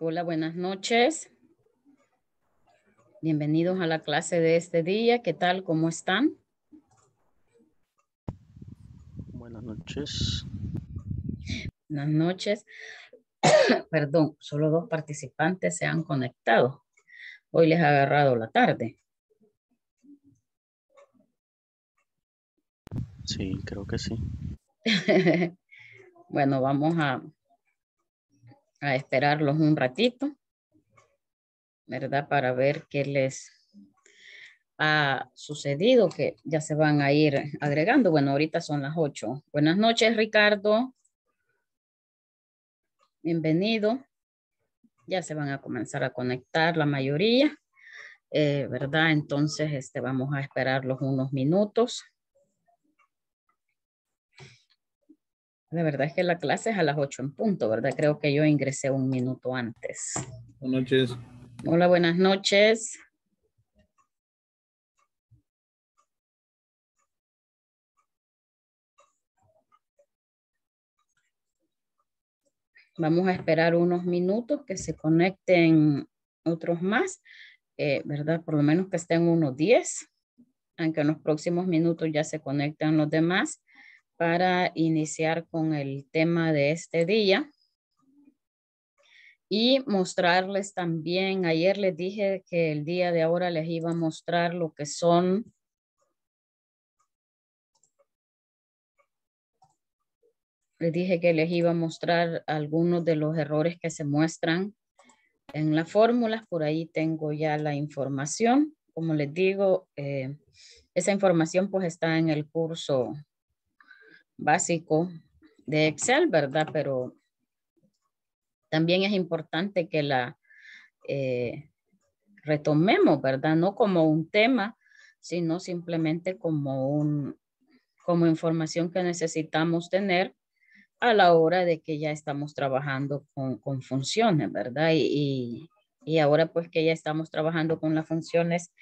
Hola, buenas noches. Bienvenidos a la clase de este día. ¿Qué tal? ¿Cómo están? Buenas noches. Buenas noches. Perdón, solo dos participantes se han conectado. Hoy les ha agarrado la tarde. Sí, creo que sí. bueno, vamos a a esperarlos un ratito, ¿verdad? Para ver qué les ha sucedido, que ya se van a ir agregando. Bueno, ahorita son las ocho. Buenas noches, Ricardo. Bienvenido. Ya se van a comenzar a conectar la mayoría, eh, ¿verdad? Entonces, este, vamos a esperarlos unos minutos. La verdad es que la clase es a las 8 en punto, ¿verdad? Creo que yo ingresé un minuto antes. Buenas noches. Hola, buenas noches. Vamos a esperar unos minutos que se conecten otros más, eh, ¿verdad? Por lo menos que estén unos 10, aunque en los próximos minutos ya se conectan los demás para iniciar con el tema de este día. Y mostrarles también, ayer les dije que el día de ahora les iba a mostrar lo que son les dije que les iba a mostrar algunos de los errores que se muestran en las fórmulas. Por ahí tengo ya la información. Como les digo, eh, esa información pues está en el curso básico de Excel, ¿verdad? Pero también es importante que la eh, retomemos, ¿verdad? No como un tema, sino simplemente como, un, como información que necesitamos tener a la hora de que ya estamos trabajando con, con funciones, ¿verdad? Y, ahora pues que ya estamos trabajando con las funciones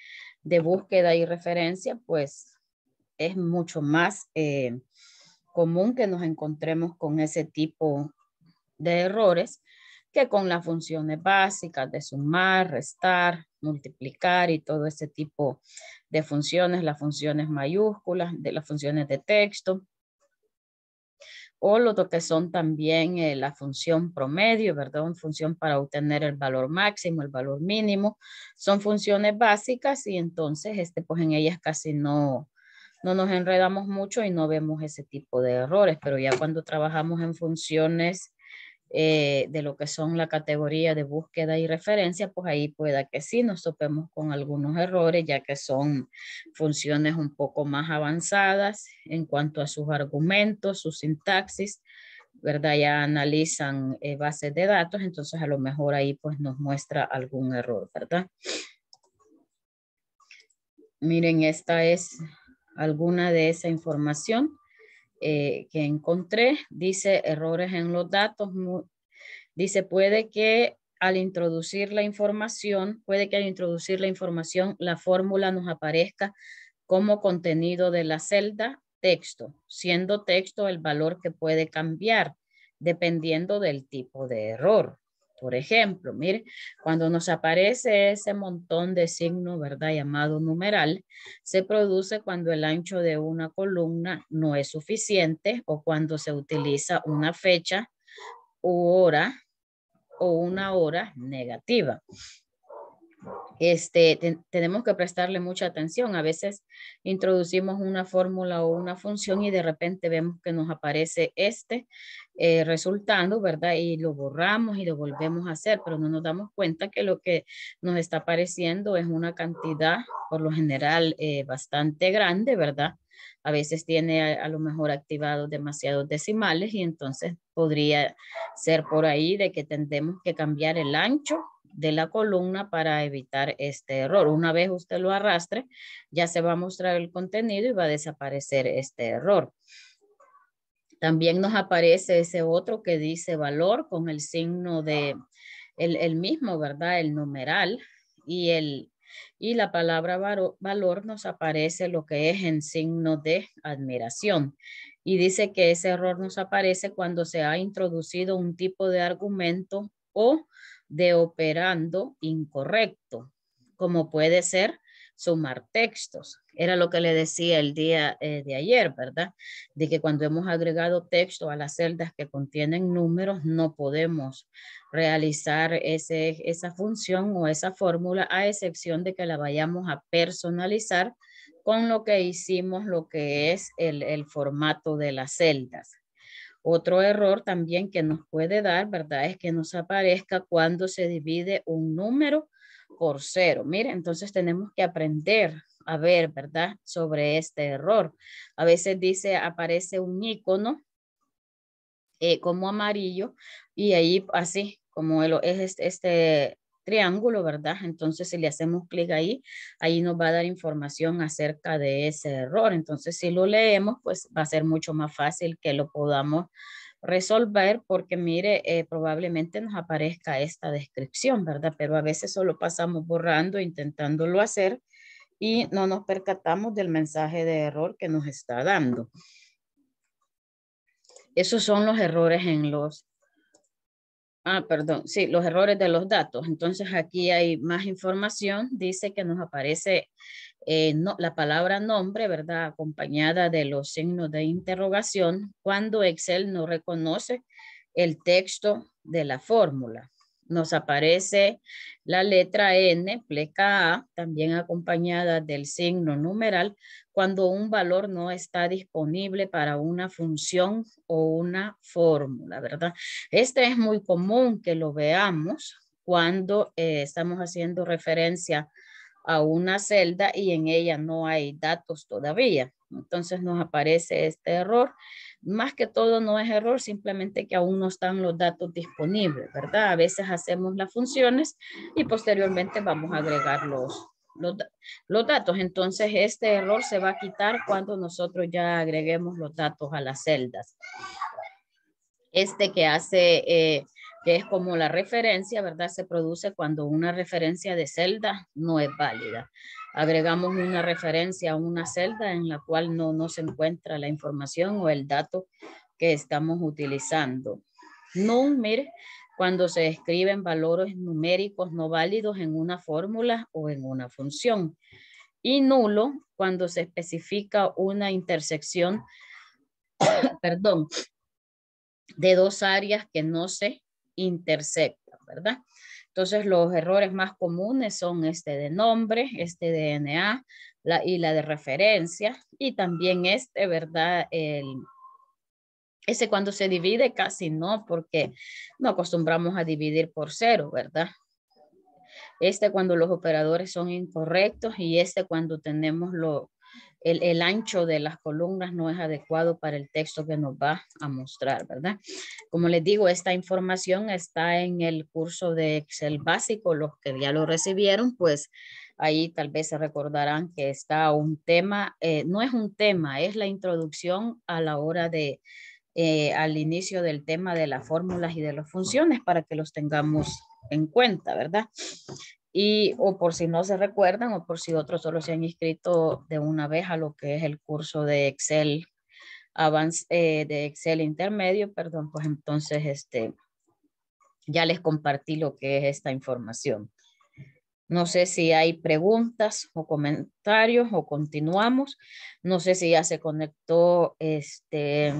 de búsqueda y referencia, pues es mucho más eh, común que nos encontremos con ese tipo de errores que con las funciones básicas de sumar, restar, multiplicar y todo ese tipo de funciones, las funciones mayúsculas, de las funciones de texto, o lo que son también eh, la función promedio, ¿verdad? Una función para obtener el valor máximo, el valor mínimo. Son funciones básicas y entonces, este, pues en ellas casi no, no nos enredamos mucho y no vemos ese tipo de errores, pero ya cuando trabajamos en funciones eh, de lo que son la categoría de búsqueda y referencia, pues ahí pueda que sí nos topemos con algunos errores, ya que son funciones un poco más avanzadas en cuanto a sus argumentos, su sintaxis, ¿verdad? Ya analizan eh, bases de datos, entonces a lo mejor ahí pues nos muestra algún error, ¿verdad? Miren, esta es alguna de esa información eh, que encontré. Dice errores en los datos. dice puede que al introducir la información, puede que al introducir la información, la fórmula nos aparezca como contenido de la celda texto, siendo texto el valor que puede cambiar dependiendo del tipo de error. Por ejemplo, mire, cuando nos aparece ese montón de signo, ¿verdad? Llamado numeral, se produce cuando el ancho de una columna no es suficiente o cuando se utiliza una fecha u hora o una hora negativa este, tenemos que prestarle mucha atención. A veces introducimos una fórmula o una función y de repente vemos que nos aparece este eh, resultando, ¿verdad? Y lo borramos y lo volvemos a hacer, pero no nos damos cuenta que lo que nos está apareciendo es una cantidad, por lo general, eh, bastante grande, ¿verdad? a veces tiene a, lo mejor activado demasiados decimales y entonces podría ser por ahí de que tendemos que cambiar el ancho de la columna para evitar este error. Una vez usted lo arrastre, ya se va a mostrar el contenido y va a desaparecer este error. También nos aparece ese otro que dice valor con el signo de el, mismo, ¿verdad? El numeral y, el, y la palabra valor nos aparece lo que es en signo de admiración. Y dice que ese error nos aparece cuando se ha introducido un tipo de argumento o de operando incorrecto, como puede ser sumar textos. Era lo que le decía el día eh, de ayer, ¿verdad? De que cuando hemos agregado texto a las celdas que contienen números, no podemos realizar esa función o esa fórmula, a excepción de que la vayamos a personalizar con lo que hicimos, lo que es el formato de las celdas. Otro error también que nos puede dar, ¿verdad? Es que nos aparezca cuando se divide un número por cero. Mire, entonces tenemos que aprender a ver, ¿verdad? Sobre este error. A veces dice, aparece un icono eh, como amarillo y ahí así, como el, es este triángulo, ¿verdad? Entonces, si le hacemos clic ahí, ahí nos va a dar información acerca de ese error. Entonces, si lo leemos, pues va a ser mucho más fácil que lo podamos resolver porque mire, eh, probablemente nos aparezca esta descripción, ¿verdad? Pero a veces solo pasamos borrando, intentándolo hacer y no nos percatamos del mensaje de error que nos está dando. Esos son los errores en los Ah, perdón, sí, los errores de los datos. Entonces aquí hay más información. Dice que nos aparece eh, la palabra nombre, ¿verdad? Acompañada de los signos de interrogación cuando Excel no reconoce el texto de la fórmula nos aparece la letra N, pleca también acompañada del signo numeral, cuando un valor no está disponible para una función o una fórmula, ¿verdad? Este es muy común que lo veamos cuando eh, estamos haciendo referencia a una celda y en ella no hay datos todavía. Entonces nos aparece este error más que todo no es error, simplemente que aún no están los datos disponibles, ¿verdad? A veces hacemos las funciones y posteriormente vamos a agregar los, los, datos. Entonces, este error se va a quitar cuando nosotros ya agreguemos los datos a las celdas. Este que hace eh, que es como la referencia, ¿verdad? Se produce cuando una referencia de celda no es válida. Agregamos una referencia a una celda en la cual no, no se encuentra la información o el dato que estamos utilizando. Numir, cuando se escriben valores numéricos no válidos en una fórmula o en una función. Y nulo, cuando se especifica una intersección, perdón, de dos áreas que no se intercepta, ¿verdad? Entonces, los errores más comunes son este de nombre, este de DNA la, y la de referencia, y también este, ¿verdad? El, ese cuando se divide casi no, porque no acostumbramos a dividir por cero, ¿verdad? Este cuando los operadores son incorrectos y este cuando tenemos lo, el, ancho de las columnas no es adecuado para el texto que nos va a mostrar, ¿verdad? Como les digo, esta información está en el curso de Excel básico, los que ya lo recibieron, pues ahí tal vez se recordarán que está un tema, eh, no es un tema, es la introducción a la hora de, eh, al inicio del tema de las fórmulas y de las funciones para que los tengamos en cuenta, ¿verdad? y o por si no se recuerdan o por si otros solo se han inscrito de una vez a lo que es el curso de Excel eh, de Excel intermedio, perdón, pues entonces este, ya les compartí lo que es esta información. No sé si hay preguntas o comentarios o continuamos. No sé si ya se conectó este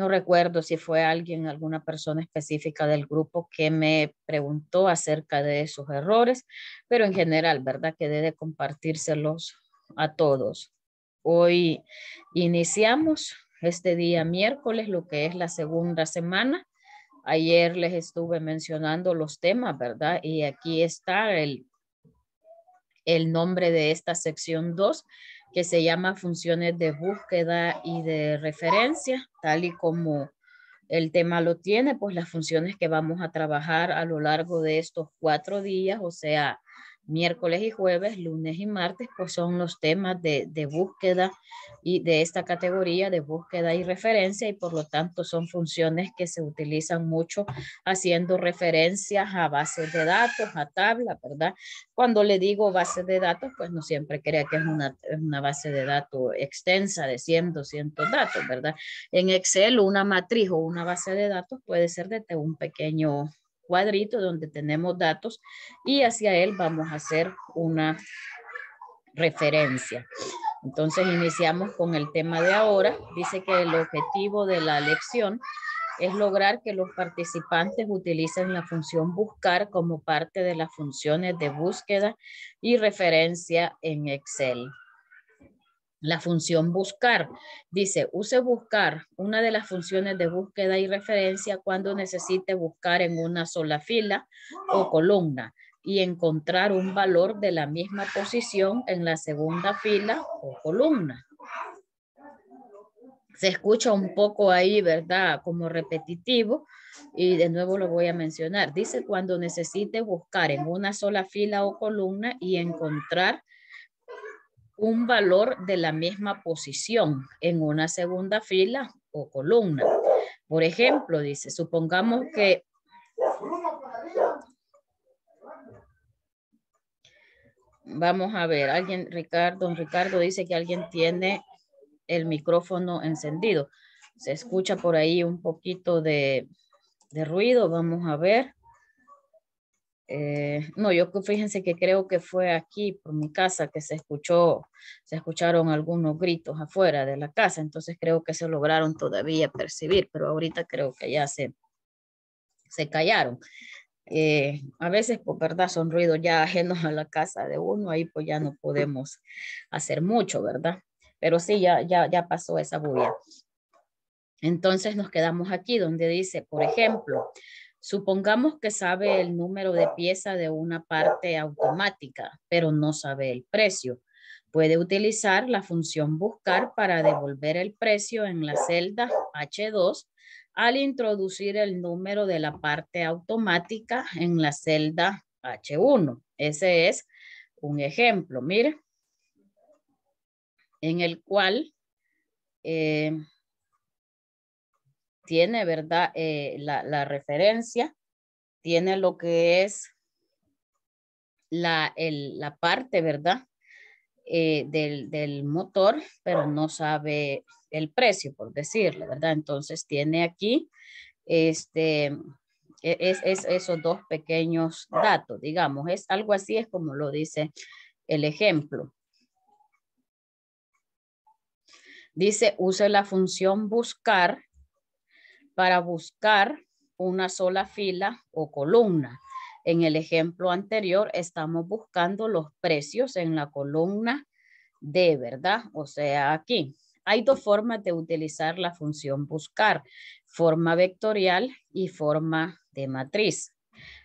no recuerdo si fue alguien, alguna persona específica del grupo que me preguntó acerca de sus errores, pero en general, ¿verdad? Que debe compartírselos a todos. Hoy iniciamos este día miércoles, lo que es la segunda semana. Ayer les estuve mencionando los temas, ¿verdad? Y aquí está el, el nombre de esta sección 2, que se llama funciones de búsqueda y de referencia, tal y como el tema lo tiene, pues las funciones que vamos a trabajar a lo largo de estos cuatro días, o sea, miércoles y jueves, lunes y martes, pues son los temas de, búsqueda y de esta categoría de búsqueda y referencia y por lo tanto son funciones que se utilizan mucho haciendo referencias a bases de datos, a tabla, ¿verdad? Cuando le digo base de datos, pues no siempre crea que es una, una base de datos extensa de 100, 200 datos, ¿verdad? En Excel una matriz o una base de datos puede ser de un pequeño cuadrito donde tenemos datos y hacia él vamos a hacer una referencia. Entonces iniciamos con el tema de ahora. Dice que el objetivo de la lección es lograr que los participantes utilicen la función buscar como parte de las funciones de búsqueda y referencia en Excel. La función buscar. Dice, use buscar, una de las funciones de búsqueda y referencia cuando necesite buscar en una sola fila o columna y encontrar un valor de la misma posición en la segunda fila o columna. Se escucha un poco ahí, ¿verdad? Como repetitivo y de nuevo lo voy a mencionar. Dice cuando necesite buscar en una sola fila o columna y encontrar un valor de la misma posición en una segunda fila o columna. Por ejemplo, dice, supongamos que Vamos a ver, alguien, Ricardo, don Ricardo dice que alguien tiene el micrófono encendido. Se escucha por ahí un poquito de, de ruido, vamos a ver. Eh, no, yo fíjense que creo que fue aquí por mi casa que se escuchó, se escucharon algunos gritos afuera de la casa, entonces creo que se lograron todavía percibir, pero ahorita creo que ya se, se callaron. Eh, a veces, por verdad, son ruidos ya ajenos a la casa de uno, ahí pues ya no podemos hacer mucho, ¿verdad? Pero sí, ya, ya, ya pasó esa bulla. Entonces nos quedamos aquí donde dice, por ejemplo, Supongamos que sabe el número de pieza de una parte automática, pero no sabe el precio. Puede utilizar la función buscar para devolver el precio en la celda H2 al introducir el número de la parte automática en la celda H1. Ese es un ejemplo, mire, en el cual eh, tiene, ¿verdad? Eh, la, referencia, tiene lo que es la, parte, ¿verdad? Eh, del, motor, pero no sabe el precio, por decirle, ¿verdad? Entonces tiene aquí este, e, es, esos dos pequeños datos, digamos, es algo así, es como lo dice el ejemplo. Dice, use la función buscar para buscar una sola fila o columna. En el ejemplo anterior estamos buscando los precios en la columna D, ¿verdad? O sea, aquí. Hay dos formas de utilizar la función buscar, forma vectorial y forma de matriz.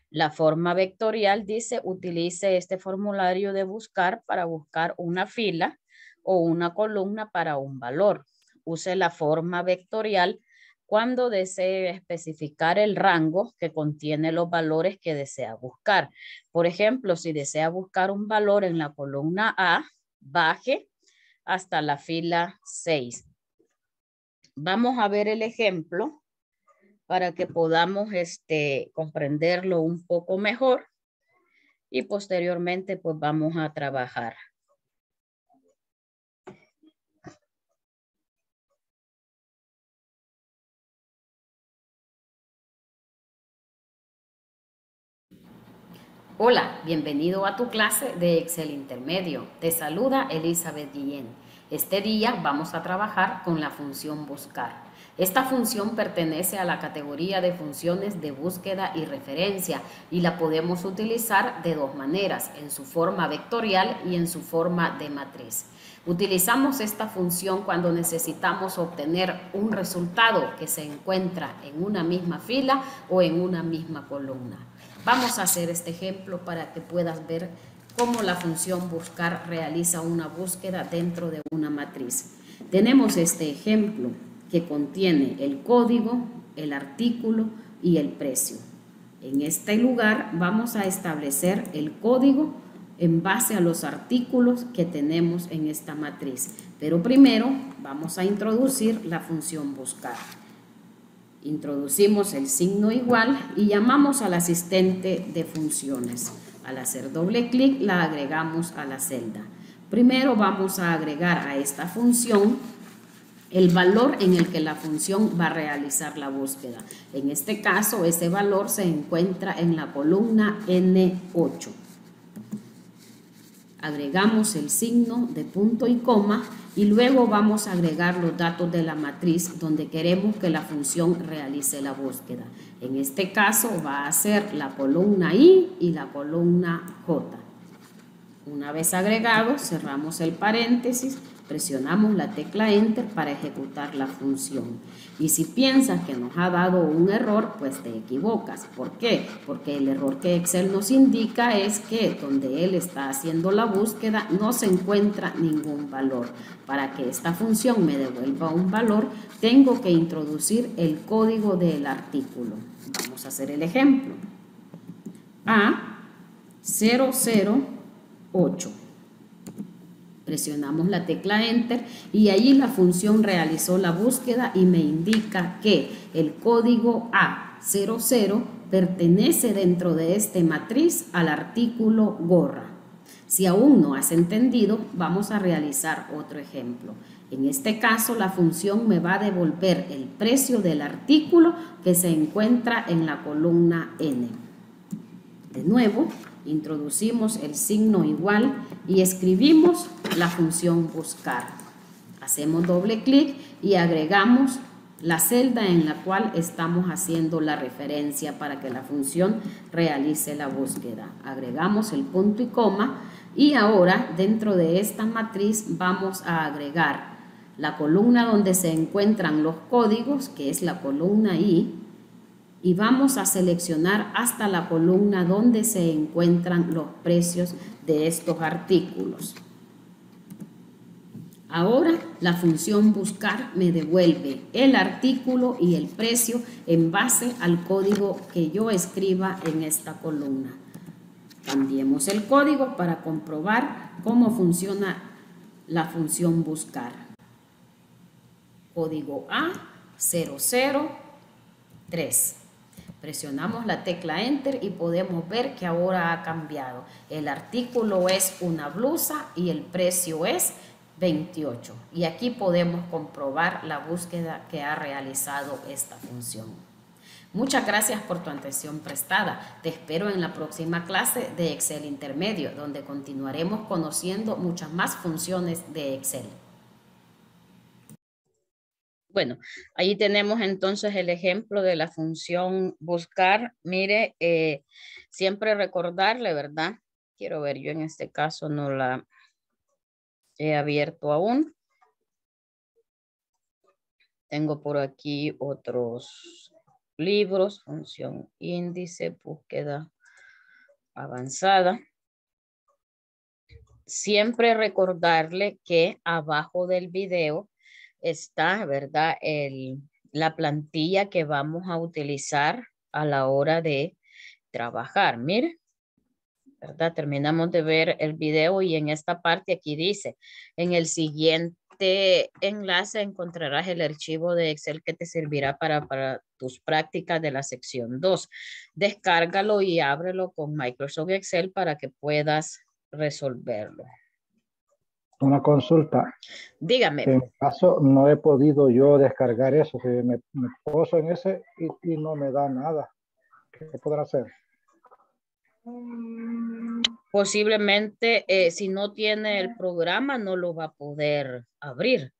La forma vectorial dice utilice este formulario de buscar para buscar una fila o una columna para un valor. Use la forma vectorial cuando desee especificar el rango que contiene los valores que desea buscar. Por ejemplo, si desea buscar un valor en la columna A, baje hasta la fila 6. Vamos a ver el ejemplo para que podamos este, comprenderlo un poco mejor y posteriormente pues vamos a trabajar Hola, bienvenido a tu clase de Excel Intermedio. Te saluda Elizabeth Guillén. Este día vamos a trabajar con la función buscar. Esta función pertenece a la categoría de funciones de búsqueda y referencia y la podemos utilizar de dos maneras, en su forma vectorial y en su forma de matriz. Utilizamos esta función cuando necesitamos obtener un resultado que se encuentra en una misma fila o en una misma columna. Vamos a hacer este ejemplo para que puedas ver cómo la función buscar realiza una búsqueda dentro de una matriz. Tenemos este ejemplo que contiene el código, el artículo y el precio. En este lugar vamos a establecer el código en base a los artículos que tenemos en esta matriz. Pero primero vamos a introducir la función buscar. Introducimos el signo igual y llamamos al asistente de funciones. Al hacer doble clic la agregamos a la celda. Primero vamos a agregar a esta función el valor en el que la función va a realizar la búsqueda. En este caso, ese valor se encuentra en la columna N8 agregamos el signo de punto y coma y luego vamos a agregar los datos de la matriz donde queremos que la función realice la búsqueda. En este caso va a ser la columna I y la columna J. Una vez agregado, cerramos el paréntesis presionamos la tecla Enter para ejecutar la función. Y si piensas que nos ha dado un error, pues te equivocas. ¿Por qué? Porque el error que Excel nos indica es que donde él está haciendo la búsqueda no se encuentra ningún valor. Para que esta función me devuelva un valor, tengo que introducir el código del artículo. Vamos a hacer el ejemplo. A008. Presionamos la tecla Enter y allí la función realizó la búsqueda y me indica que el código A00 pertenece dentro de este matriz al artículo gorra. Si aún no has entendido, vamos a realizar otro ejemplo. En este caso, la función me va a devolver el precio del artículo que se encuentra en la columna N. De nuevo, introducimos el signo igual y escribimos la función buscar. Hacemos doble clic y agregamos la celda en la cual estamos haciendo la referencia para que la función realice la búsqueda. Agregamos el punto y coma y ahora dentro de esta matriz vamos a agregar la columna donde se encuentran los códigos, que es la columna I, y vamos a seleccionar hasta la columna donde se encuentran los precios de estos artículos. Ahora la función buscar me devuelve el artículo y el precio en base al código que yo escriba en esta columna. Cambiemos el código para comprobar cómo funciona la función buscar. Código A003. Presionamos la tecla Enter y podemos ver que ahora ha cambiado. El artículo es una blusa y el precio es 28. Y aquí podemos comprobar la búsqueda que ha realizado esta función. Muchas gracias por tu atención prestada. Te espero en la próxima clase de Excel Intermedio, donde continuaremos conociendo muchas más funciones de Excel. Bueno, ahí tenemos entonces el ejemplo de la función buscar. Mire, eh, siempre recordarle, ¿verdad? Quiero ver, yo en este caso no la he abierto aún. Tengo por aquí otros libros, función índice, búsqueda avanzada. Siempre recordarle que abajo del video está, ¿verdad? El, la plantilla que vamos a utilizar a la hora de trabajar. Mire, ¿verdad? Terminamos de ver el video y en esta parte aquí dice, en el siguiente enlace encontrarás el archivo de Excel que te servirá para, para tus prácticas de la sección 2. Descárgalo y ábrelo con Microsoft Excel para que puedas resolverlo una consulta. Dígame. En caso, no he podido yo descargar eso. Si me, en ese y, no me da nada. ¿Qué podrá hacer? Posiblemente, eh, si no tiene el programa, no lo va a poder abrir.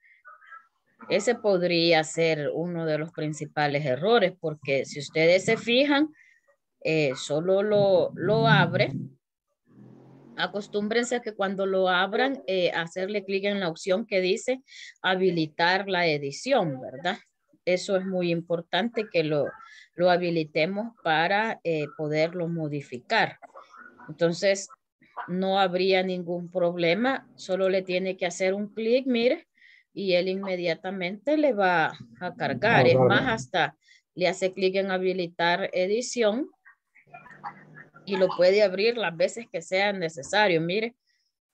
Ese podría ser uno de los principales errores, porque si ustedes se fijan, eh, solo lo, lo abre acostúmbrense a que cuando lo abran, eh, hacerle clic en la opción que dice habilitar la edición, ¿verdad? Eso es muy importante que lo, lo habilitemos para eh, poderlo modificar. Entonces, no habría ningún problema, solo le tiene que hacer un clic, mire, y él inmediatamente le va a cargar. Es más, hasta le hace clic en habilitar edición y lo puede abrir las veces que sean necesario. Mire,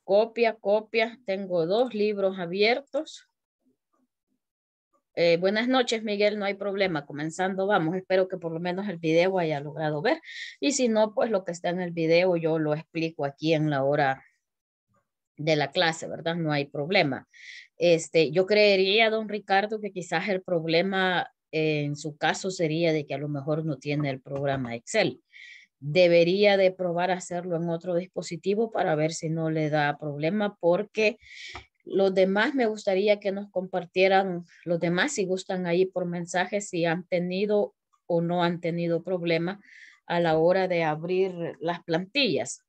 copia, copia. Tengo dos libros abiertos. Eh, buenas noches, Miguel. No hay problema. Comenzando, vamos. Espero que por lo menos el video haya logrado ver. Y si no, pues lo que está en el video yo lo explico aquí en la hora de la clase, ¿verdad? No hay problema. Este, yo creería, don Ricardo, que quizás el problema en su caso sería de que a lo mejor no tiene el programa Excel debería de probar hacerlo en otro dispositivo para ver si no le da problema porque los demás me gustaría que nos compartieran, los demás si gustan ahí por mensaje si han tenido o no han tenido problemas a la hora de abrir las plantillas.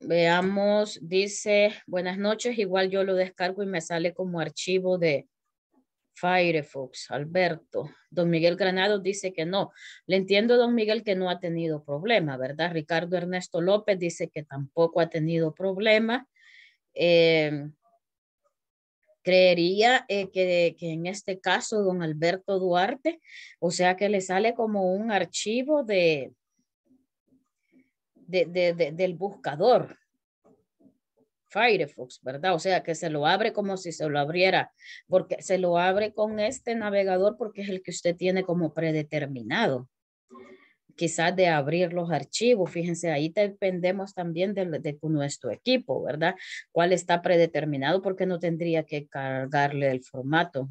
Veamos, dice, buenas noches, igual yo lo descargo y me sale como archivo de, Firefox, Alberto. Don Miguel Granado dice que no. Le entiendo, don Miguel, que no ha tenido problema, ¿verdad? Ricardo Ernesto López dice que tampoco ha tenido problema. Em, creería eh, que, en este caso, don Alberto Duarte, o sea que le sale como un archivo de del buscador, Firefox, ¿verdad? O sea, que se lo abre como si se lo abriera, porque se lo abre con este navegador porque es el que usted tiene como predeterminado. Quizás de abrir los archivos, fíjense, ahí dependemos también de, nuestro equipo, ¿verdad? ¿Cuál está predeterminado? Porque no tendría que cargarle el formato.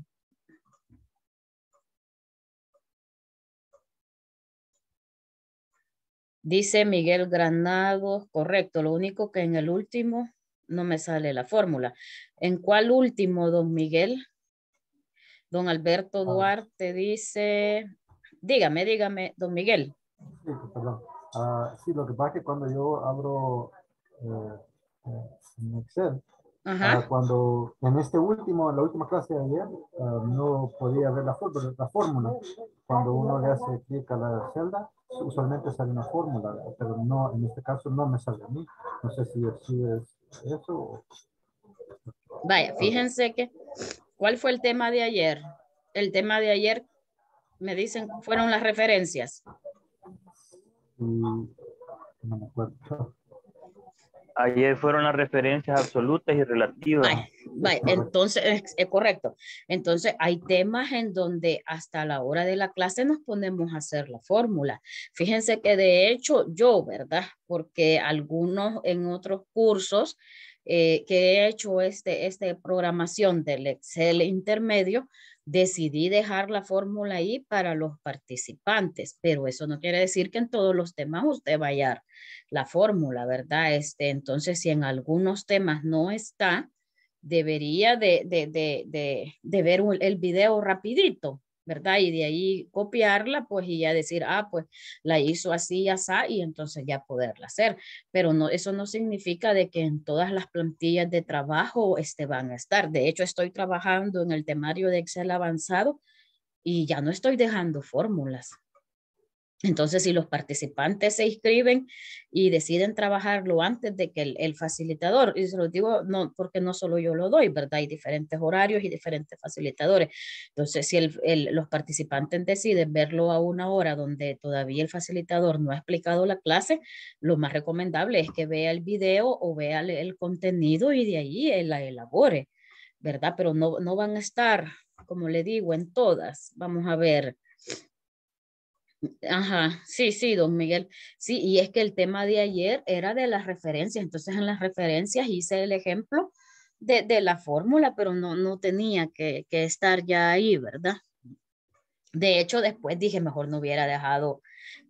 Dice Miguel Granado, correcto. Lo único que en el último no me sale la fórmula. ¿En cuál último, don Miguel? Don Alberto ah. Duarte dice, dígame, dígame, don Miguel. Sí, pues, perdón. Ah, sí, lo que pasa es que cuando yo abro eh, eh, Excel, ah, cuando en este último, en la última clase de ayer, no podía ver la, la fórmula. Cuando uno le hace clic a la celda, usualmente sale una fórmula, pero no, en este caso no me sale a mí. No sé si, si es Vaya, fíjense que, ¿cuál fue el tema de ayer? El tema de ayer, me dicen, fueron las referencias. Mm, Ayer fueron las referencias absolutas y relativas. Entonces, es, correcto. Entonces, hay temas en donde hasta la hora de la clase nos ponemos a hacer la fórmula. Fíjense que de hecho yo, ¿verdad? Porque algunos en otros cursos eh, que he hecho este, este programación del Excel intermedio, decidí dejar la fórmula ahí para los participantes, pero eso no quiere decir que en todos los temas usted vaya a la fórmula, ¿verdad? Este, entonces, si en algunos temas no está, debería de, de ver el video rapidito, ¿verdad? Y de ahí copiarla, pues, y ya decir, ah, pues, la hizo así y así, y entonces ya poderla hacer. Pero no, eso no significa de que en todas las plantillas de trabajo este, van a estar. De hecho, estoy trabajando en el temario de Excel avanzado y ya no estoy dejando fórmulas. Entonces, si los participantes se inscriben y deciden trabajarlo antes de que el, facilitador, y se lo digo porque no solo yo lo doy, ¿verdad? Hay diferentes horarios y diferentes facilitadores. Entonces, si los participantes deciden verlo a una hora donde todavía el facilitador no ha explicado la clase, lo más recomendable es que vea el video o vea el, contenido y de ahí él la elabore, ¿verdad? Pero no van a estar, como le digo, en todas. Vamos a ver Ajá, sí, sí, don Miguel. Sí, y es que el tema de ayer era de las referencias, entonces en las referencias hice el ejemplo de, de la fórmula, pero no, no tenía que, que, estar ya ahí, ¿verdad? De hecho, después dije, mejor no hubiera dejado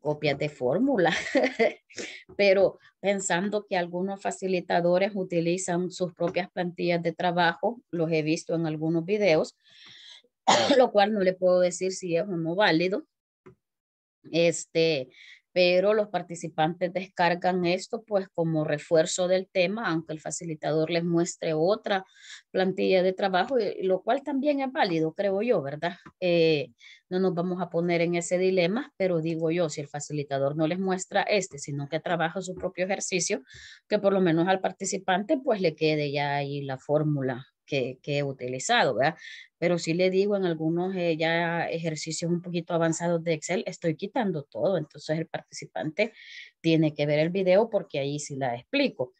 copias de fórmula, pero pensando que algunos facilitadores utilizan sus propias plantillas de trabajo, los he visto en algunos videos, lo cual no le puedo decir si es o no válido, este, pero los participantes descargan esto pues como refuerzo del tema, aunque el facilitador les muestre otra plantilla de trabajo, lo cual también es válido, creo yo, ¿verdad? Eh, no nos vamos a poner en ese dilema, pero digo yo, si el facilitador no les muestra este, sino que trabaja su propio ejercicio, que por lo menos al participante pues le quede ya ahí la fórmula que, he utilizado, ¿verdad? Pero sí le digo en algunos eh, ya ejercicios un poquito avanzados de Excel, estoy quitando todo, entonces el participante tiene que ver el video porque ahí sí la explico.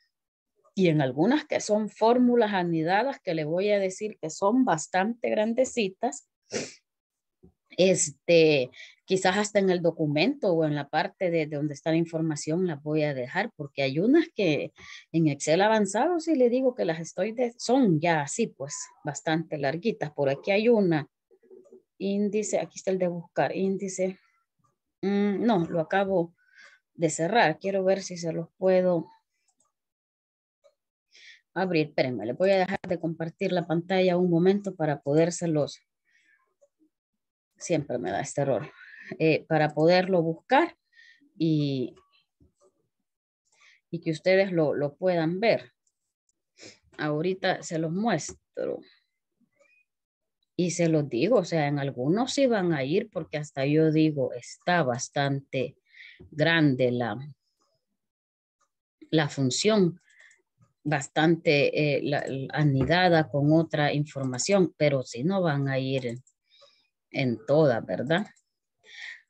Y en algunas que son fórmulas anidadas que le voy a decir que son bastante grandecitas, este, quizás hasta en el documento o en la parte de, donde está la información las voy a dejar, porque hay unas que en Excel avanzado si le digo que las estoy, son ya así pues, bastante larguitas. Por aquí hay una, índice, aquí está el de buscar, índice, mm, no, lo acabo de cerrar, quiero ver si se los puedo abrir, espérenme, le voy a dejar de compartir la pantalla un momento para podérselos siempre me da este error, eh, para poderlo buscar y, y que ustedes lo, puedan ver. Ahorita se los muestro. Y se los digo, o sea, en algunos sí van a ir porque hasta yo digo, está bastante grande la, la función, bastante eh, anidada con otra información, pero si no van a ir en toda, ¿verdad?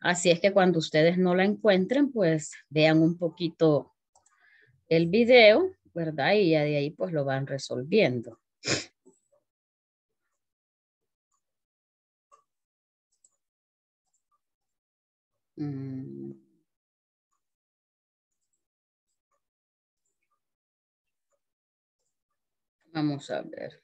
Así es que cuando ustedes no la encuentren, pues vean un poquito el video, ¿verdad? Y ya de ahí pues lo van resolviendo. Mm. Vamos a ver.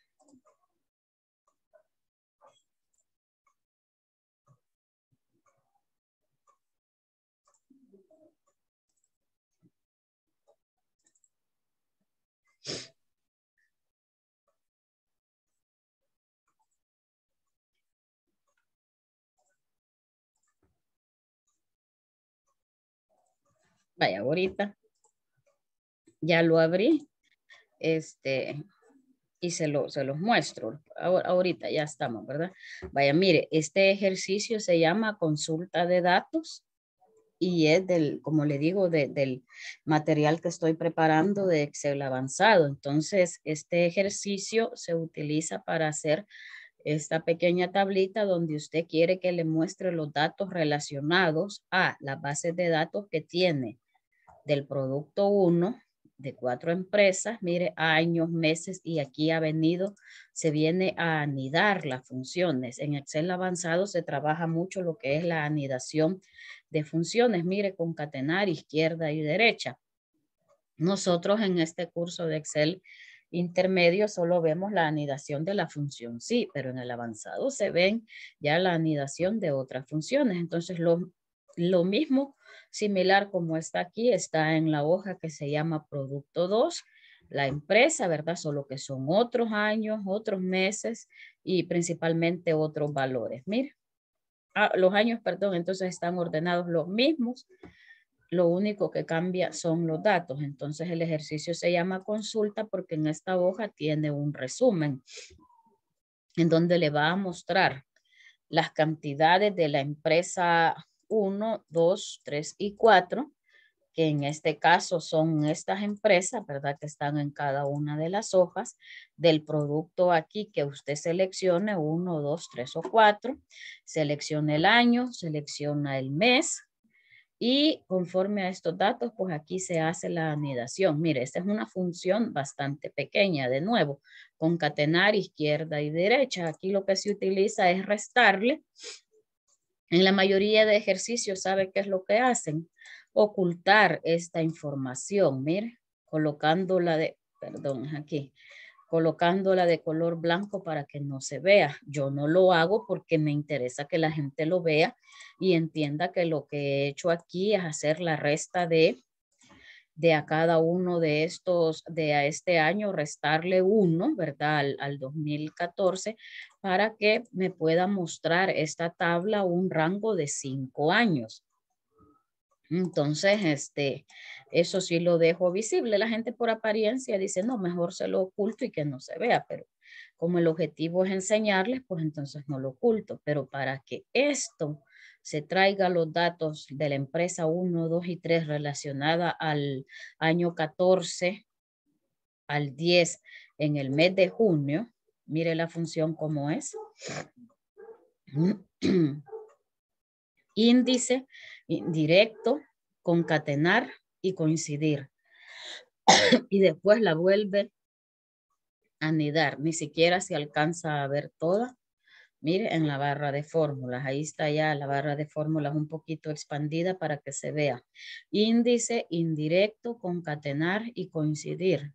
Vaya, ahorita ya lo abrí. Este, y se, lo, se los muestro. ahorita ya estamos, ¿verdad? Vaya, mire, este ejercicio se llama consulta de datos y es del, como le digo, del material que estoy preparando de Excel avanzado. Entonces, este ejercicio se utiliza para hacer esta pequeña tablita donde usted quiere que le muestre los datos relacionados a las bases de datos que tiene del producto 1 de cuatro empresas, mire, años, meses y aquí ha venido, se viene a anidar las funciones. En Excel avanzado se trabaja mucho lo que es la anidación de funciones, mire, concatenar izquierda y derecha. Nosotros en este curso de Excel intermedio solo vemos la anidación de la función sí, pero en el avanzado se ven ya la anidación de otras funciones. Entonces, lo, lo mismo similar como está aquí, está en la hoja que se llama producto 2, la empresa, ¿verdad? Solo que son otros años, otros meses y principalmente otros valores. Mira, ah, los años, perdón, entonces están ordenados los mismos. Lo único que cambia son los datos. Entonces el ejercicio se llama consulta porque en esta hoja tiene un resumen en donde le va a mostrar las cantidades de la empresa 1, 2, 3 y 4, que en este caso son estas empresas, ¿verdad? Que están en cada una de las hojas del producto aquí que usted seleccione, 1, 2, 3 o 4, selecciona el año, selecciona el mes, y conforme a estos datos, pues aquí se hace la anidación. Mire, esta es una función bastante pequeña, de nuevo, concatenar izquierda y derecha. Aquí lo que se utiliza es restarle en la mayoría de ejercicios, ¿sabe qué es lo que hacen? Ocultar esta información, mire, colocándola de, perdón, aquí, colocándola de color blanco para que no se vea. Yo no lo hago porque me interesa que la gente lo vea y entienda que lo que he hecho aquí es hacer la resta de de a cada uno de estos, de a este año, restarle uno, ¿verdad? Al, 2014, para que me pueda mostrar esta tabla un rango de cinco años. Entonces, este, eso sí lo dejo visible. La gente por apariencia dice, no, mejor se lo oculto y que no se vea, pero como el objetivo es enseñarles, pues entonces no lo oculto. Pero para que esto se traiga los datos de la empresa 1, 2 y 3 relacionada al año 14 al 10 en el mes de junio. Mire la función como es. Índice, indirecto, concatenar y coincidir. y después la vuelve anidar. Ni siquiera se alcanza a ver toda Mire, en la barra de fórmulas, ahí está ya la barra de fórmulas un poquito expandida para que se vea. Índice, indirecto, concatenar y coincidir.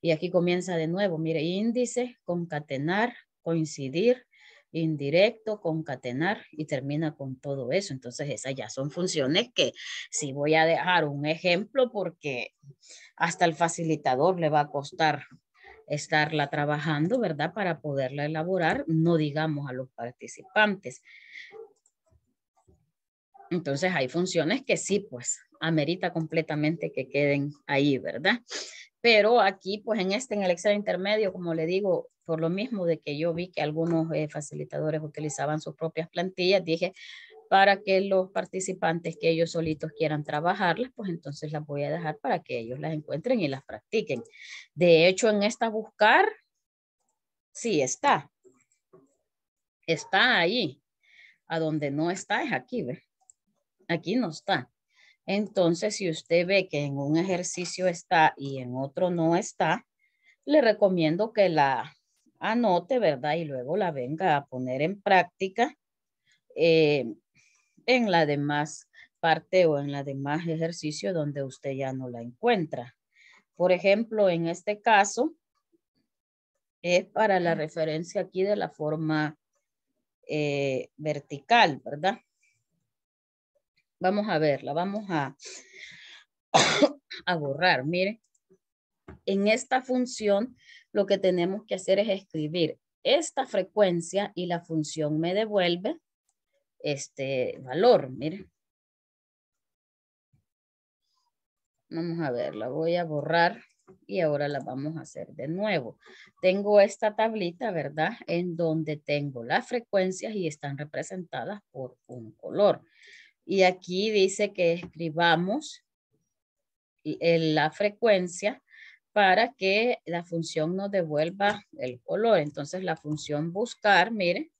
Y aquí comienza de nuevo, mire, índice, concatenar, coincidir, indirecto, concatenar y termina con todo eso. Entonces esas ya son funciones que si voy a dejar un ejemplo porque hasta el facilitador le va a costar estarla trabajando, ¿verdad? Para poderla elaborar, no digamos a los participantes. Entonces hay funciones que sí, pues amerita completamente que queden ahí, ¿verdad? Pero aquí, pues en este, en el examen intermedio, como le digo, por lo mismo de que yo vi que algunos eh, facilitadores utilizaban sus propias plantillas, dije, para que los participantes que ellos solitos quieran trabajarlas, pues entonces las voy a dejar para que ellos las encuentren y las practiquen. De hecho, en esta buscar, sí está. Está ahí. A donde no está es aquí, ¿ves? Aquí no está. Entonces, si usted ve que en un ejercicio está y en otro no está, le recomiendo que la anote, ¿verdad? Y luego la venga a poner en práctica eh, en la demás parte o en la demás ejercicio donde usted ya no la encuentra. Por ejemplo, en este caso, es para la referencia aquí de la forma eh, vertical, ¿verdad? Vamos a verla, vamos a, a borrar. mire en esta función lo que tenemos que hacer es escribir esta frecuencia y la función me devuelve este valor, miren. Vamos a ver, la voy a borrar y ahora la vamos a hacer de nuevo. Tengo esta tablita, ¿verdad? En donde tengo las frecuencias y están representadas por un color. Y aquí dice que escribamos la frecuencia para que la función nos devuelva el color. Entonces la función buscar, mire,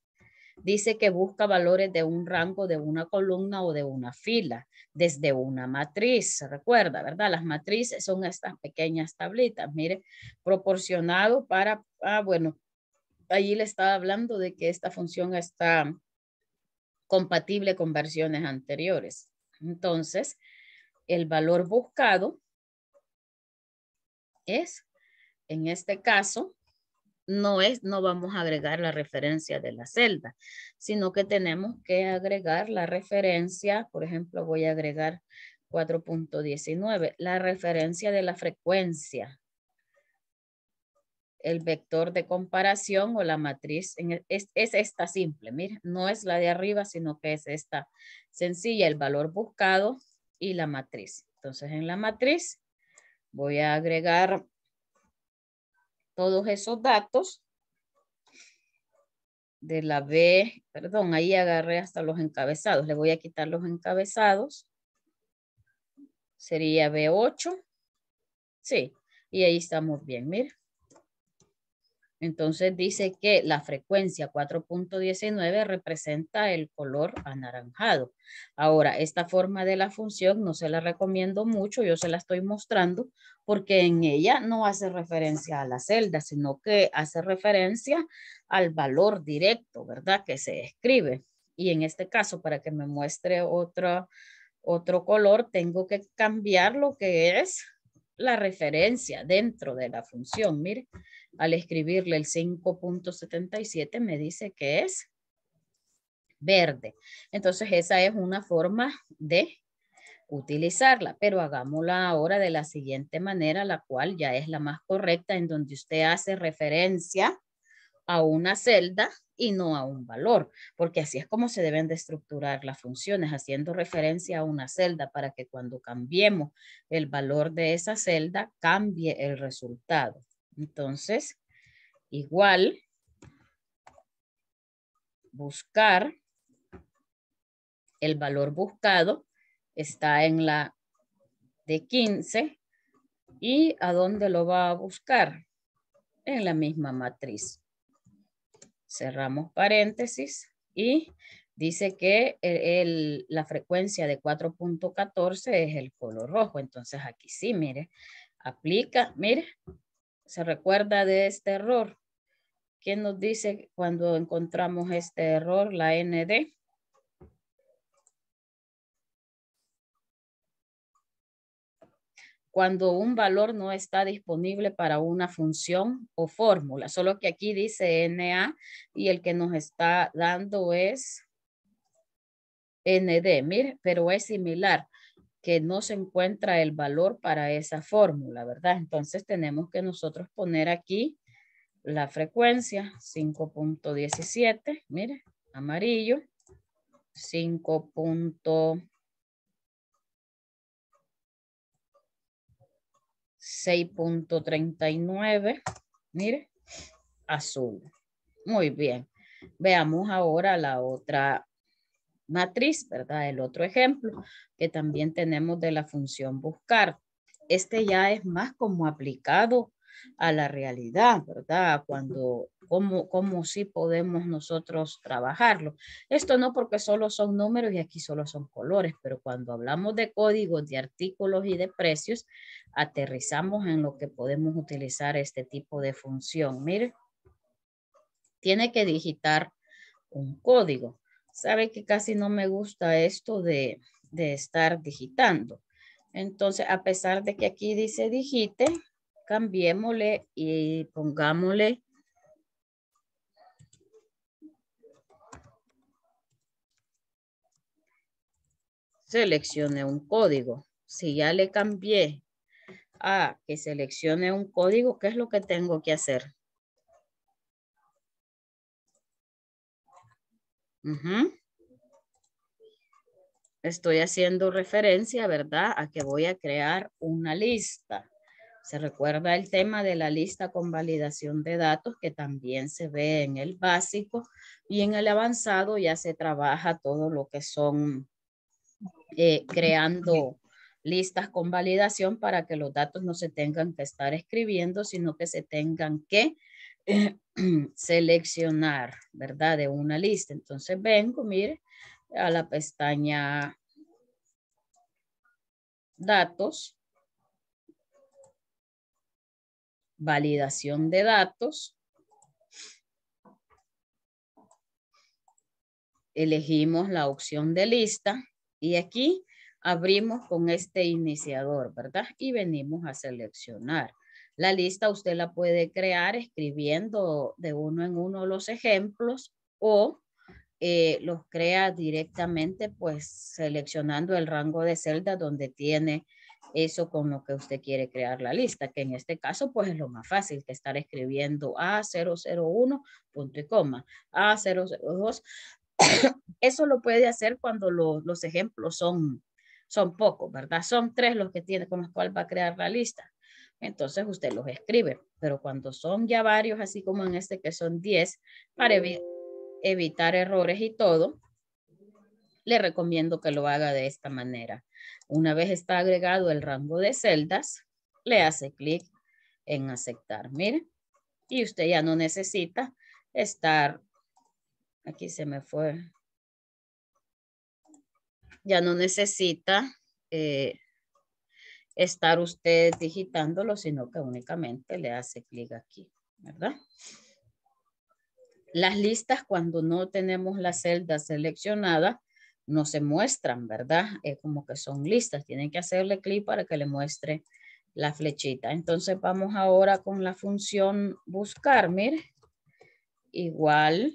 dice que busca valores de un rango, de una columna o de una fila, desde una matriz. Recuerda, ¿verdad? Las matrices son estas pequeñas tablitas, mire, proporcionado para, ah, bueno, allí le estaba hablando de que esta función está compatible con versiones anteriores. Entonces, el valor buscado es, en este caso, no es, no vamos a agregar la referencia de la celda, sino que tenemos que agregar la referencia, por ejemplo, voy a agregar 4.19, la referencia de la frecuencia, el vector de comparación o la matriz, e, es, es, esta simple, mira, no es la de arriba, sino que es esta sencilla, el valor buscado y la matriz. Entonces, en la matriz voy a agregar todos esos datos de la B, perdón, ahí agarré hasta los encabezados, le voy a quitar los encabezados, sería B8, sí, y ahí estamos bien, mira. Entonces dice que la frecuencia 4.19 representa el color anaranjado. Ahora, esta forma de la función no se la recomiendo mucho, yo se la estoy mostrando porque en ella no hace referencia a la celda, sino que hace referencia al valor directo, ¿verdad? Que se escribe. Y en este caso, para que me muestre otro, otro color, tengo que cambiar lo que es la referencia dentro de la función. Mire, al escribirle el 5.77 me dice que es verde. Entonces esa es una forma de utilizarla, pero hagámosla ahora de la siguiente manera, la cual ya es la más correcta, en donde usted hace referencia a una celda y no a un valor, porque así es como se deben de estructurar las funciones, haciendo referencia a una celda para que cuando cambiemos el valor de esa celda, cambie el resultado. Entonces, igual, buscar, el valor buscado está en la de 15 y a dónde lo va a buscar en la misma matriz cerramos paréntesis y dice que eh, la frecuencia de 4.14 es el color rojo. Entonces aquí sí, mire, aplica, mire, se recuerda de este error. ¿Quién nos dice cuando encontramos este error? La ND. cuando un valor no está disponible para una función o fórmula. Solo que aquí dice NA y el que nos está dando es ND, mire, pero es similar que no se encuentra el valor para esa fórmula, ¿verdad? Entonces tenemos que nosotros poner aquí la frecuencia 5.17, mire, amarillo, 5.17, 6.39, mire, azul. Muy bien. Veamos ahora la otra matriz, ¿verdad? El otro ejemplo que también tenemos de la función buscar. Este ya es más como aplicado a la realidad, ¿verdad? Cuando, cómo, cómo sí podemos nosotros trabajarlo. Esto no porque solo son números y aquí solo son colores, pero cuando hablamos de códigos, de artículos y de precios, aterrizamos en lo que podemos utilizar este tipo de función. Mire, tiene que digitar un código. Sabe que casi no me gusta esto de, de estar digitando. Entonces, a pesar de que aquí dice digite, cambiémosle y pongámosle seleccione un código. Si ya le cambié a que seleccione un código, ¿qué es lo que tengo que hacer? Estoy haciendo referencia, ¿verdad? A que voy a crear una lista. Se recuerda el tema de la lista con validación de datos que también se ve en el básico y en el avanzado ya se trabaja todo lo que son eh, creando listas con validación para que los datos no se tengan que estar escribiendo, sino que se tengan que eh, seleccionar, ¿verdad? De una lista. Entonces vengo, mire, a la pestaña datos validación de datos. Elegimos la opción de lista y aquí abrimos con este iniciador, ¿verdad? Y venimos a seleccionar. La lista usted la puede crear escribiendo de uno en uno los ejemplos o eh, los crea directamente pues seleccionando el rango de celda donde tiene eso con lo que usted quiere crear la lista, que en este caso pues es lo más fácil que estar escribiendo A001 punto y coma, A002. Eso lo puede hacer cuando los ejemplos son, son pocos, ¿verdad? Son tres los que tiene con los cuales va a crear la lista. Entonces usted los escribe, pero cuando son ya varios, así como en este que son 10, para evitar errores y todo, le recomiendo que lo haga de esta manera. Una vez está agregado el rango de celdas, le hace clic en aceptar. Mire y usted ya no necesita estar, aquí se me fue, ya no necesita eh, estar usted digitándolo, sino que únicamente le hace clic aquí, ¿verdad? Las listas, cuando no tenemos la celda seleccionada, no se muestran, ¿verdad? Es como que son listas, tienen que hacerle clic para que le muestre la flechita. Entonces vamos ahora con la función buscar, mire, igual,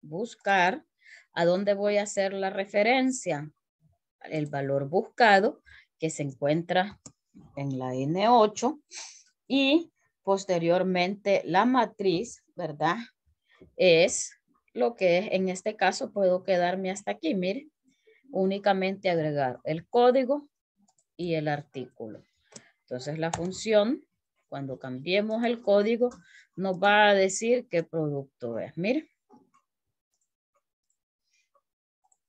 buscar, ¿a dónde voy a hacer la referencia? El valor buscado que se encuentra en la N8 y posteriormente la matriz, ¿verdad? Es lo que es, en este caso puedo quedarme hasta aquí, mire, únicamente agregar el código y el artículo. Entonces la función, cuando cambiemos el código, nos va a decir qué producto es. Mire,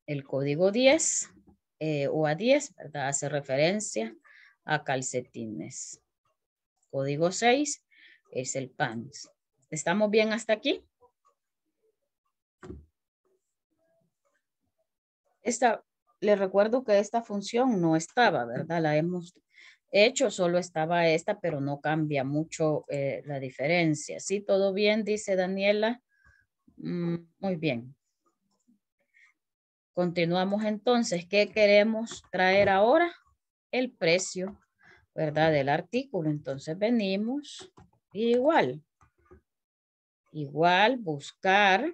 el código 10 eh, o a 10, ¿verdad? Hace referencia a calcetines. Código 6 es el pants. ¿Estamos bien hasta aquí? Esta, les recuerdo que esta función no estaba, ¿verdad? La hemos hecho, solo estaba esta, pero no cambia mucho eh, la diferencia. ¿Sí? ¿Todo bien? Dice Daniela. Mm, muy bien. Continuamos entonces. ¿Qué queremos traer ahora? El precio, ¿verdad? Del artículo. Entonces venimos igual. Igual, buscar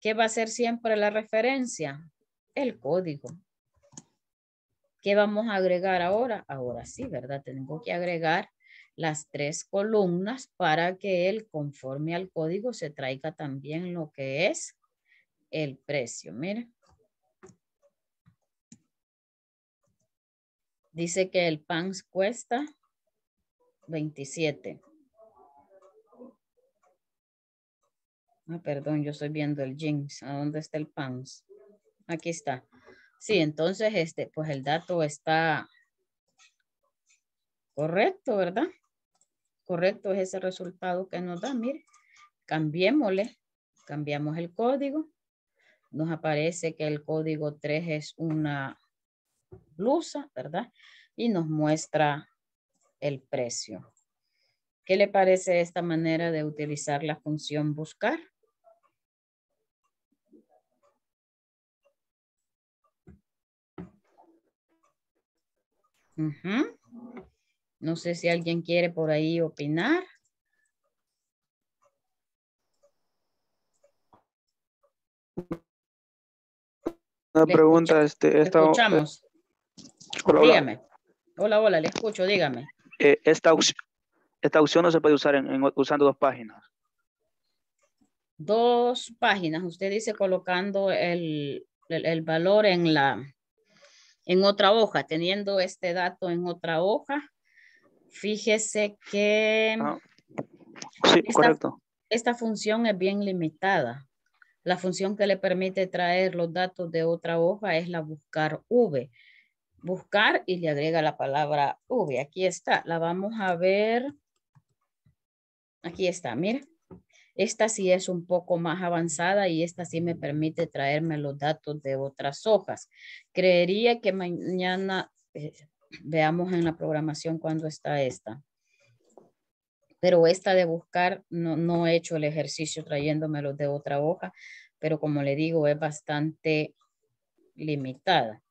¿Qué va a ser siempre la referencia? El código. ¿Qué vamos a agregar ahora? Ahora sí, ¿verdad? Tengo que agregar las tres columnas para que él, conforme al código se traiga también lo que es el precio. Mira. Dice que el pan cuesta 27. Ah, perdón, yo estoy viendo el jeans. ¿A dónde está el pants? Aquí está. Sí, entonces, este, pues el dato está correcto, ¿verdad? Correcto es ese resultado que nos da. Mire, cambiémosle, cambiamos el código. Nos aparece que el código 3 es una blusa, ¿verdad? Y nos muestra el precio. ¿Qué le parece esta manera de utilizar la función buscar? No sé si alguien quiere por ahí opinar. Una pregunta, este, eh, escuchamos. dígame. Hola, hola, le escucho, dígame. Eh, esta, opción, esta opción no se puede usar usando dos páginas. Dos páginas, usted dice colocando el valor en la, en otra hoja, teniendo este dato en otra hoja, fíjese que ah, esta, esta función es bien limitada. La función que le permite traer los datos de otra hoja es la buscar V. Buscar y le agrega la palabra V. Aquí está, la vamos a ver. Aquí está, mira. Esta sí es un poco más avanzada y esta sí me permite traerme los datos de otras hojas. Creería que mañana eh, veamos en la programación cuándo está esta. Pero esta de buscar, no, no he hecho el ejercicio trayéndomelo de otra hoja, pero como le digo, es bastante limitada.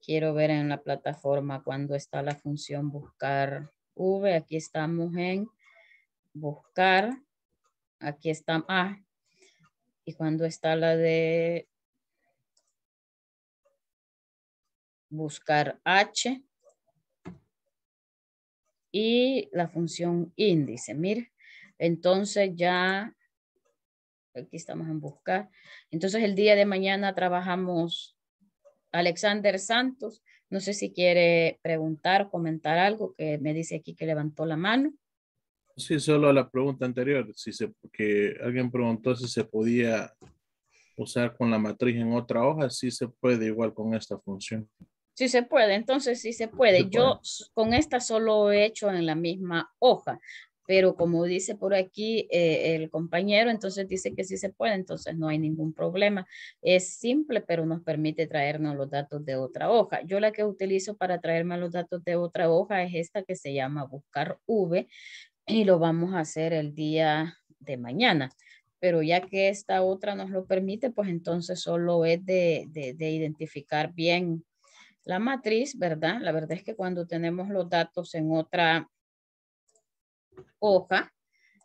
Quiero ver en la plataforma cuándo está la función buscar V. Aquí estamos en buscar Aquí está A. Y cuando está la de buscar H. Y la función índice, Mira, Entonces ya, aquí estamos en buscar. Entonces el día de mañana trabajamos Alexander Santos. No sé si quiere preguntar, comentar algo que me dice aquí que levantó la mano. Sí, solo la pregunta anterior, si se, que alguien preguntó si se podía usar con la matriz en otra hoja, sí se puede igual con esta función. Sí se puede, entonces sí se puede. Yo con esta solo he hecho en la misma hoja, pero como dice por aquí eh, el compañero, entonces dice que sí se puede, entonces no hay ningún problema. Es simple, pero nos permite traernos los datos de otra hoja. Yo la que utilizo para traerme los datos de otra hoja es esta que se llama Buscar V, y lo vamos a hacer el día de mañana. Pero ya que esta otra nos lo permite, pues entonces solo es de, identificar bien la matriz, ¿verdad? La verdad es que cuando tenemos los datos en otra hoja,